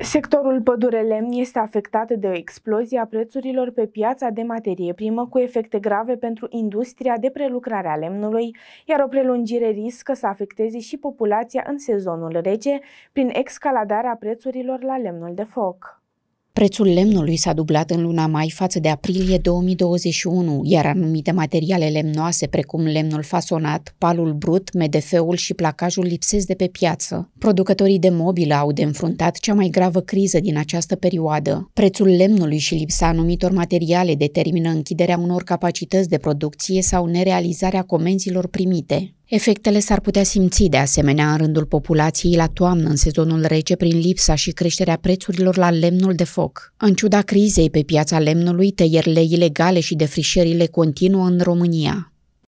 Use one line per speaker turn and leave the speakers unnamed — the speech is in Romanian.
Sectorul pădure-lemn este afectat de o explozie a prețurilor pe piața de materie primă cu efecte grave pentru industria de prelucrare a lemnului, iar o prelungire riscă să afecteze și populația în sezonul rece prin escaladarea prețurilor la lemnul de foc.
Prețul lemnului s-a dublat în luna mai față de aprilie 2021, iar anumite materiale lemnoase, precum lemnul fasonat, palul brut, MDF-ul și placajul lipsesc de pe piață. Producătorii de mobilă au de înfruntat cea mai gravă criză din această perioadă. Prețul lemnului și lipsa anumitor materiale determină închiderea unor capacități de producție sau nerealizarea comenzilor primite. Efectele s-ar putea simți de asemenea în rândul populației la toamnă, în sezonul rece, prin lipsa și creșterea prețurilor la lemnul de foc. În ciuda crizei pe piața lemnului, tăierile ilegale și defrișările continuă în România.